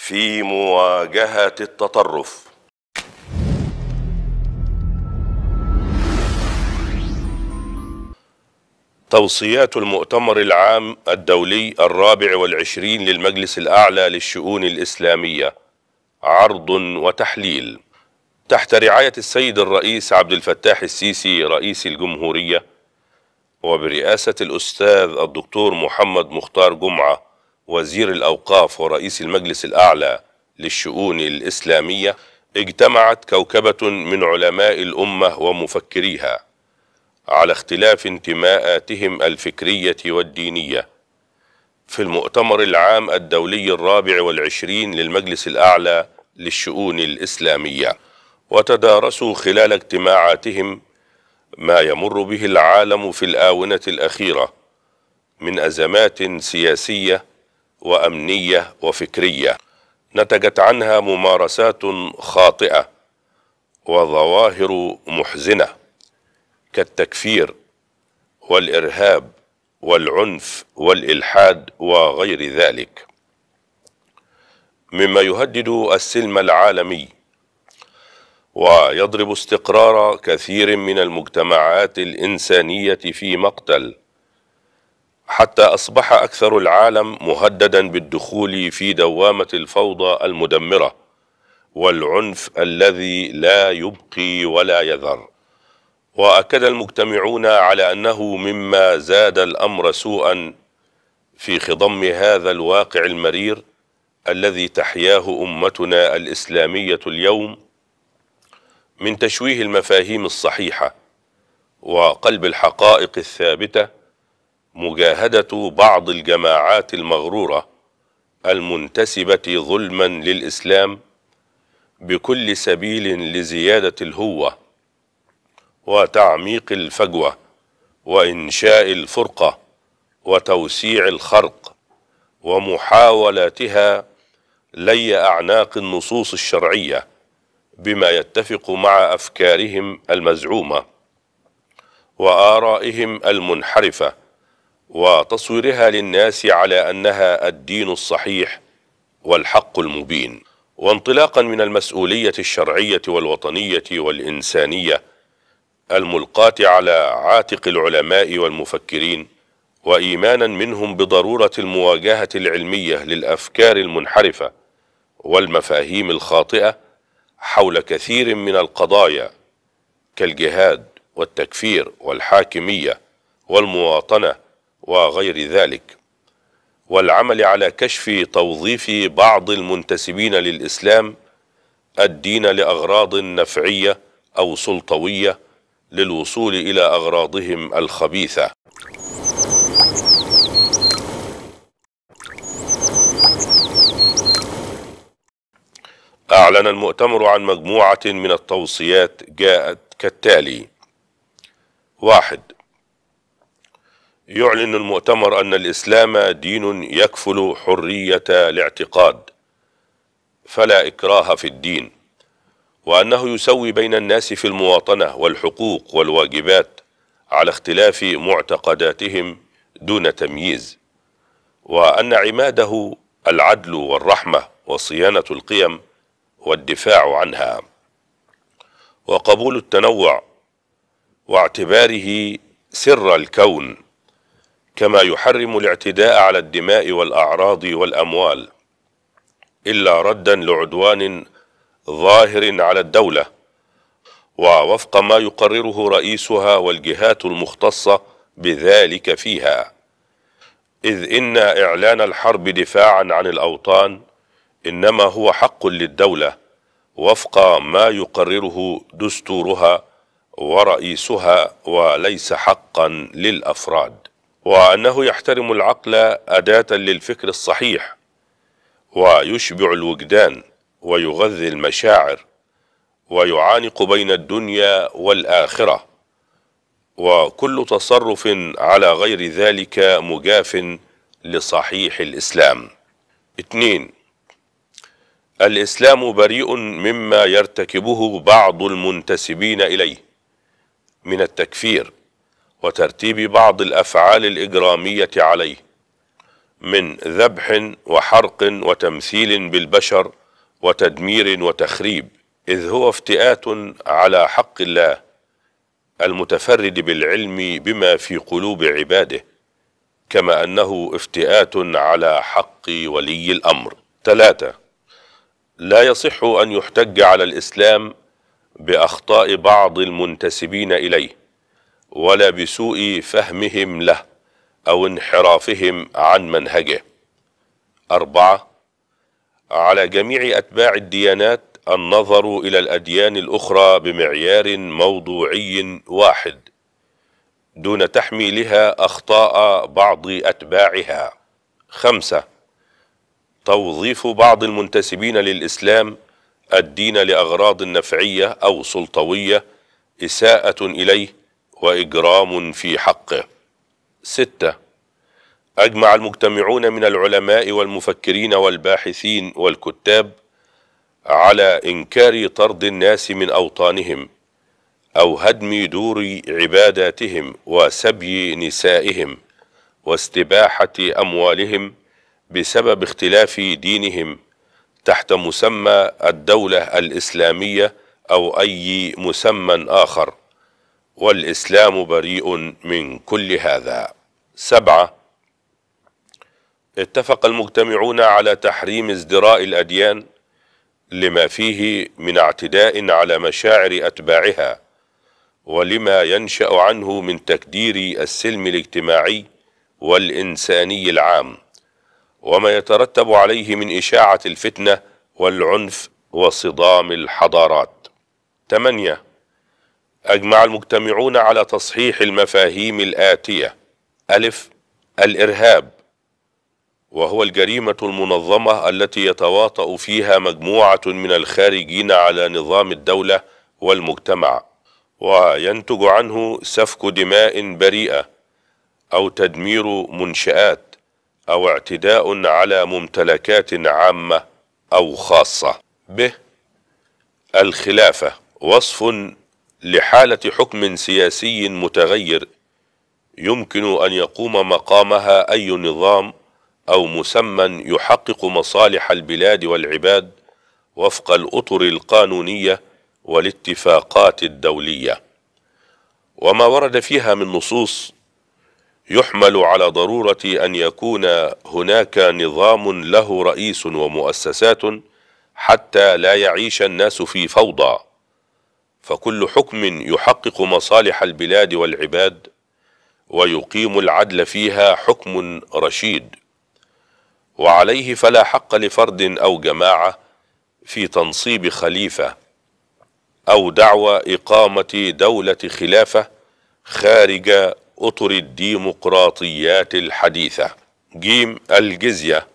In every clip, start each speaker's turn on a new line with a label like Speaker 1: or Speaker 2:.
Speaker 1: في مواجهة التطرف توصيات المؤتمر العام الدولي الرابع والعشرين للمجلس الأعلى للشؤون الإسلامية عرض وتحليل تحت رعاية السيد الرئيس عبد الفتاح السيسي رئيس الجمهورية وبرئاسة الأستاذ الدكتور محمد مختار جمعة وزير الأوقاف ورئيس المجلس الأعلى للشؤون الإسلامية اجتمعت كوكبة من علماء الأمة ومفكريها على اختلاف انتماءاتهم الفكرية والدينية في المؤتمر العام الدولي الرابع والعشرين للمجلس الأعلى للشؤون الإسلامية وتدارسوا خلال اجتماعاتهم ما يمر به العالم في الآونة الأخيرة من أزمات سياسية وامنيه وفكريه نتجت عنها ممارسات خاطئه وظواهر محزنه كالتكفير والارهاب والعنف والالحاد وغير ذلك مما يهدد السلم العالمي ويضرب استقرار كثير من المجتمعات الانسانيه في مقتل حتى أصبح أكثر العالم مهددا بالدخول في دوامة الفوضى المدمرة والعنف الذي لا يبقي ولا يذر وأكد المجتمعون على أنه مما زاد الأمر سوءا في خضم هذا الواقع المرير الذي تحياه أمتنا الإسلامية اليوم من تشويه المفاهيم الصحيحة وقلب الحقائق الثابته مجاهدة بعض الجماعات المغرورة المنتسبة ظلما للإسلام بكل سبيل لزيادة الهوة وتعميق الفجوة وإنشاء الفرقة وتوسيع الخرق ومحاولاتها لي أعناق النصوص الشرعية بما يتفق مع أفكارهم المزعومة وآرائهم المنحرفة وتصويرها للناس على انها الدين الصحيح والحق المبين وانطلاقا من المسؤوليه الشرعيه والوطنيه والانسانيه الملقاه على عاتق العلماء والمفكرين وايمانا منهم بضروره المواجهه العلميه للافكار المنحرفه والمفاهيم الخاطئه حول كثير من القضايا كالجهاد والتكفير والحاكميه والمواطنه وغير ذلك والعمل على كشف توظيف بعض المنتسبين للإسلام الدين لأغراض نفعية أو سلطوية للوصول إلى أغراضهم الخبيثة أعلن المؤتمر عن مجموعة من التوصيات جاءت كالتالي واحد يعلن المؤتمر أن الإسلام دين يكفل حرية الاعتقاد فلا إكراه في الدين وأنه يسوي بين الناس في المواطنة والحقوق والواجبات على اختلاف معتقداتهم دون تمييز وأن عماده العدل والرحمة وصيانة القيم والدفاع عنها وقبول التنوع واعتباره سر الكون كما يحرم الاعتداء على الدماء والأعراض والأموال إلا ردا لعدوان ظاهر على الدولة ووفق ما يقرره رئيسها والجهات المختصة بذلك فيها إذ إن إعلان الحرب دفاعا عن الأوطان إنما هو حق للدولة وفق ما يقرره دستورها ورئيسها وليس حقا للأفراد وأنه يحترم العقل أداة للفكر الصحيح ويشبع الوجدان ويغذي المشاعر ويعانق بين الدنيا والآخرة وكل تصرف على غير ذلك مجاف لصحيح الإسلام اثنين الإسلام بريء مما يرتكبه بعض المنتسبين إليه من التكفير وترتيب بعض الافعال الاجراميه عليه من ذبح وحرق وتمثيل بالبشر وتدمير وتخريب اذ هو افتئات على حق الله المتفرد بالعلم بما في قلوب عباده كما انه افتئات على حق ولي الامر ثلاثه لا يصح ان يحتج على الاسلام باخطاء بعض المنتسبين اليه ولا بسوء فهمهم له أو انحرافهم عن منهجه أربعة على جميع أتباع الديانات النظر إلى الأديان الأخرى بمعيار موضوعي واحد دون تحميلها أخطاء بعض أتباعها خمسة توظيف بعض المنتسبين للإسلام الدين لأغراض نفعية أو سلطوية إساءة إليه وإجرام في حقه ستة أجمع المجتمعون من العلماء والمفكرين والباحثين والكتاب على إنكار طرد الناس من أوطانهم أو هدم دور عباداتهم وسبي نسائهم واستباحة أموالهم بسبب اختلاف دينهم تحت مسمى الدولة الإسلامية أو أي مسمى آخر والإسلام بريء من كل هذا سبعة اتفق المجتمعون على تحريم ازدراء الأديان لما فيه من اعتداء على مشاعر أتباعها ولما ينشأ عنه من تكدير السلم الاجتماعي والإنساني العام وما يترتب عليه من إشاعة الفتنة والعنف وصدام الحضارات 8 أجمع المجتمعون على تصحيح المفاهيم الآتية ألف الإرهاب وهو الجريمة المنظمة التي يتواطأ فيها مجموعة من الخارجين على نظام الدولة والمجتمع وينتج عنه سفك دماء بريئة أو تدمير منشآت أو اعتداء على ممتلكات عامة أو خاصة به الخلافة وصف لحالة حكم سياسي متغير يمكن أن يقوم مقامها أي نظام أو مسمى يحقق مصالح البلاد والعباد وفق الأطر القانونية والاتفاقات الدولية وما ورد فيها من نصوص يحمل على ضرورة أن يكون هناك نظام له رئيس ومؤسسات حتى لا يعيش الناس في فوضى فكل حكم يحقق مصالح البلاد والعباد ويقيم العدل فيها حكم رشيد وعليه فلا حق لفرد او جماعه في تنصيب خليفه او دعوى اقامه دوله خلافه خارج اطر الديمقراطيات الحديثه جيم الجزيه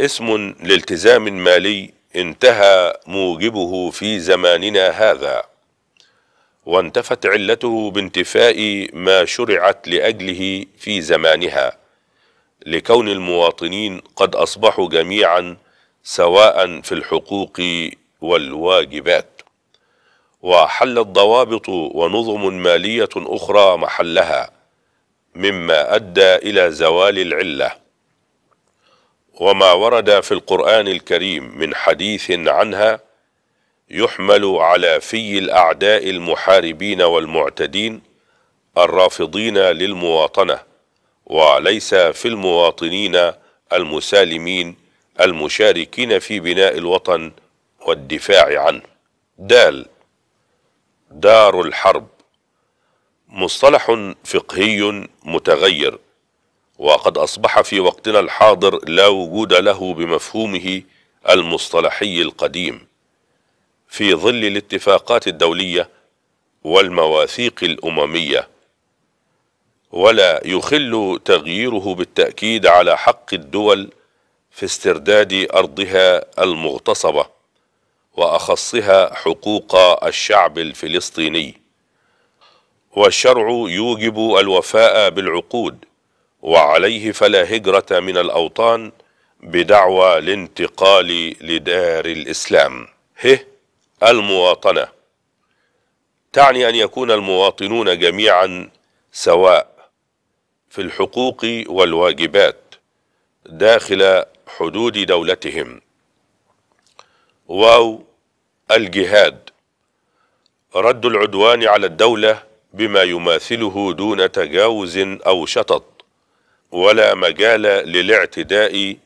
Speaker 1: اسم لالتزام مالي انتهى موجبه في زماننا هذا وانتفت علته بانتفاء ما شرعت لاجله في زمانها لكون المواطنين قد اصبحوا جميعا سواء في الحقوق والواجبات وحلت ضوابط ونظم ماليه اخرى محلها مما ادى الى زوال العله وما ورد في القرآن الكريم من حديث عنها يحمل على في الأعداء المحاربين والمعتدين الرافضين للمواطنة وليس في المواطنين المسالمين المشاركين في بناء الوطن والدفاع عنه دال دار الحرب مصطلح فقهي متغير وقد أصبح في وقتنا الحاضر لا وجود له بمفهومه المصطلحي القديم في ظل الاتفاقات الدولية والمواثيق الأممية ولا يخل تغييره بالتأكيد على حق الدول في استرداد أرضها المغتصبة وأخصها حقوق الشعب الفلسطيني والشرع يوجب الوفاء بالعقود وعليه فلا هجرة من الأوطان بدعوى الانتقال لدار الإسلام ه المواطنة تعني أن يكون المواطنون جميعا سواء في الحقوق والواجبات داخل حدود دولتهم واو الجهاد رد العدوان على الدولة بما يماثله دون تجاوز أو شطط ولا مجال للاعتداء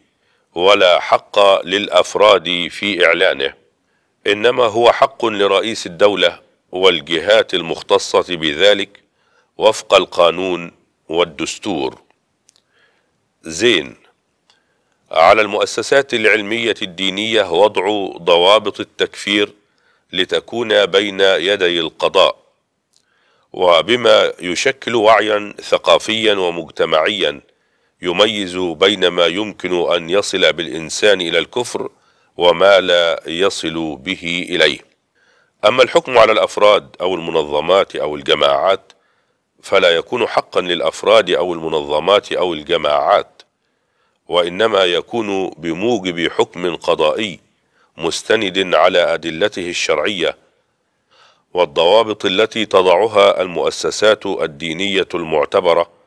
Speaker 1: ولا حق للافراد في اعلانه انما هو حق لرئيس الدوله والجهات المختصه بذلك وفق القانون والدستور زين على المؤسسات العلميه الدينيه وضع ضوابط التكفير لتكون بين يدي القضاء وبما يشكل وعيا ثقافيا ومجتمعيا يميز بين ما يمكن أن يصل بالإنسان إلى الكفر وما لا يصل به إليه أما الحكم على الأفراد أو المنظمات أو الجماعات فلا يكون حقا للأفراد أو المنظمات أو الجماعات وإنما يكون بموجب حكم قضائي مستند على أدلته الشرعية والضوابط التي تضعها المؤسسات الدينية المعتبرة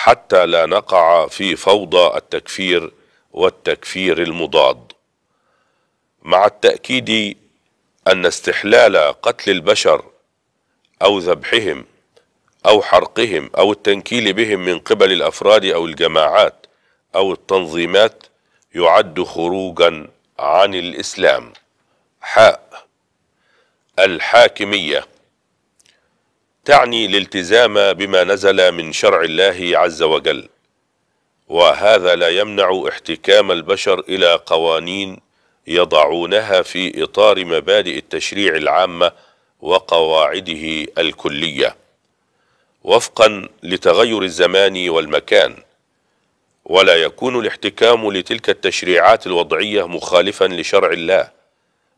Speaker 1: حتى لا نقع في فوضى التكفير والتكفير المضاد مع التأكيد أن استحلال قتل البشر أو ذبحهم أو حرقهم أو التنكيل بهم من قبل الأفراد أو الجماعات أو التنظيمات يعد خروجا عن الإسلام حاء الحاكمية تعني الالتزام بما نزل من شرع الله عز وجل وهذا لا يمنع احتكام البشر الى قوانين يضعونها في اطار مبادئ التشريع العامه وقواعده الكليه وفقا لتغير الزمان والمكان ولا يكون الاحتكام لتلك التشريعات الوضعيه مخالفا لشرع الله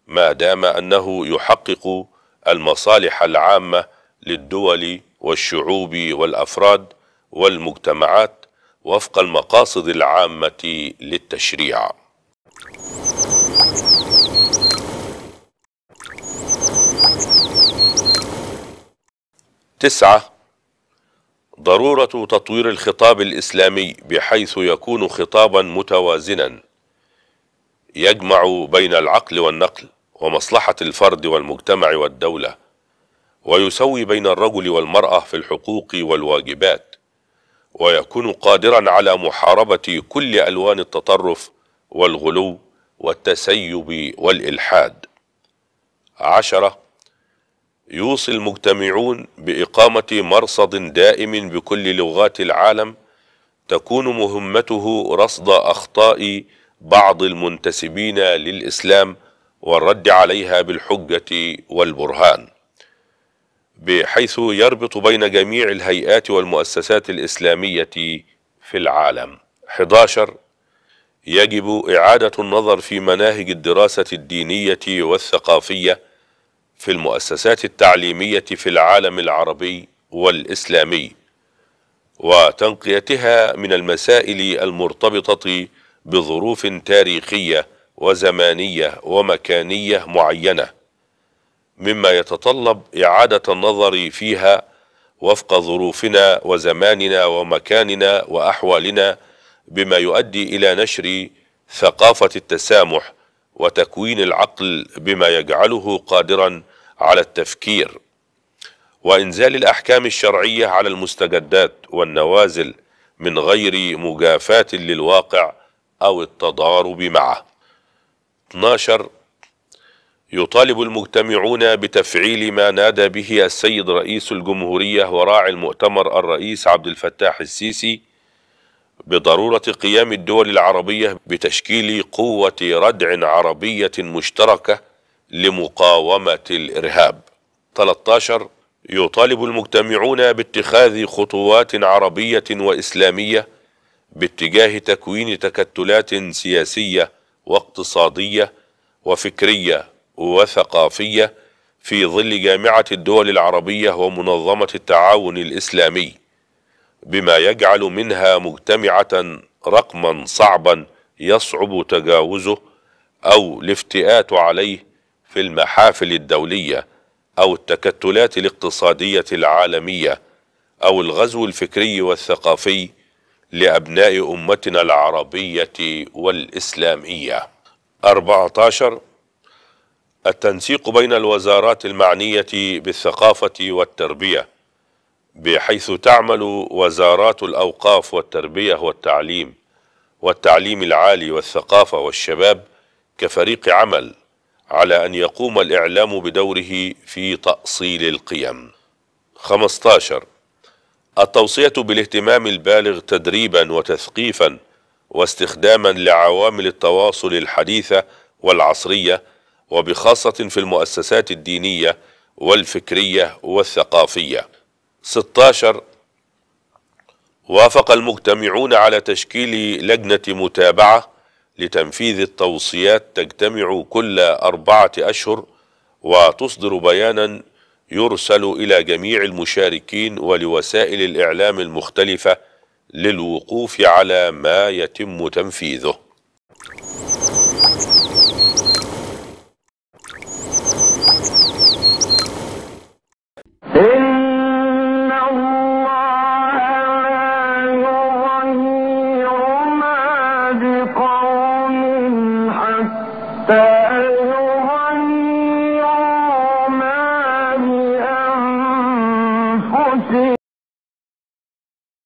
Speaker 1: ما دام انه يحقق المصالح العامه للدول والشعوب والأفراد والمجتمعات وفق المقاصد العامة للتشريع تسعة ضرورة تطوير الخطاب الإسلامي بحيث يكون خطابا متوازنا يجمع بين العقل والنقل ومصلحة الفرد والمجتمع والدولة ويسوي بين الرجل والمرأة في الحقوق والواجبات ويكون قادرا على محاربة كل ألوان التطرف والغلو والتسيب والإلحاد عشرة يوصي المجتمعون بإقامة مرصد دائم بكل لغات العالم تكون مهمته رصد أخطاء بعض المنتسبين للإسلام والرد عليها بالحجة والبرهان بحيث يربط بين جميع الهيئات والمؤسسات الإسلامية في العالم 11 يجب إعادة النظر في مناهج الدراسة الدينية والثقافية في المؤسسات التعليمية في العالم العربي والإسلامي وتنقيتها من المسائل المرتبطة بظروف تاريخية وزمانية ومكانية معينة مما يتطلب إعادة النظر فيها وفق ظروفنا وزماننا ومكاننا وأحوالنا بما يؤدي إلى نشر ثقافة التسامح وتكوين العقل بما يجعله قادرا على التفكير وإنزال الأحكام الشرعية على المستجدات والنوازل من غير مجافاة للواقع أو التضارب معه 12 يطالب المجتمعون بتفعيل ما نادى به السيد رئيس الجمهورية وراعي المؤتمر الرئيس عبد الفتاح السيسي بضرورة قيام الدول العربية بتشكيل قوة ردع عربية مشتركة لمقاومة الإرهاب 13 يطالب المجتمعون باتخاذ خطوات عربية وإسلامية باتجاه تكوين تكتلات سياسية واقتصادية وفكرية وثقافية في ظل جامعة الدول العربية ومنظمة التعاون الإسلامي بما يجعل منها مجتمعة رقما صعبا يصعب تجاوزه أو الافتئات عليه في المحافل الدولية أو التكتلات الاقتصادية العالمية أو الغزو الفكري والثقافي لأبناء أمتنا العربية والإسلامية 14 التنسيق بين الوزارات المعنية بالثقافة والتربية بحيث تعمل وزارات الأوقاف والتربية والتعليم والتعليم العالي والثقافة والشباب كفريق عمل على أن يقوم الإعلام بدوره في تأصيل القيم 15 التوصية بالاهتمام البالغ تدريبا وتثقيفا واستخداما لعوامل التواصل الحديثة والعصرية وبخاصة في المؤسسات الدينية والفكرية والثقافية 16 وافق المجتمعون على تشكيل لجنة متابعة لتنفيذ التوصيات تجتمع كل أربعة أشهر وتصدر بيانا يرسل إلى جميع المشاركين ولوسائل الإعلام المختلفة للوقوف على ما يتم تنفيذه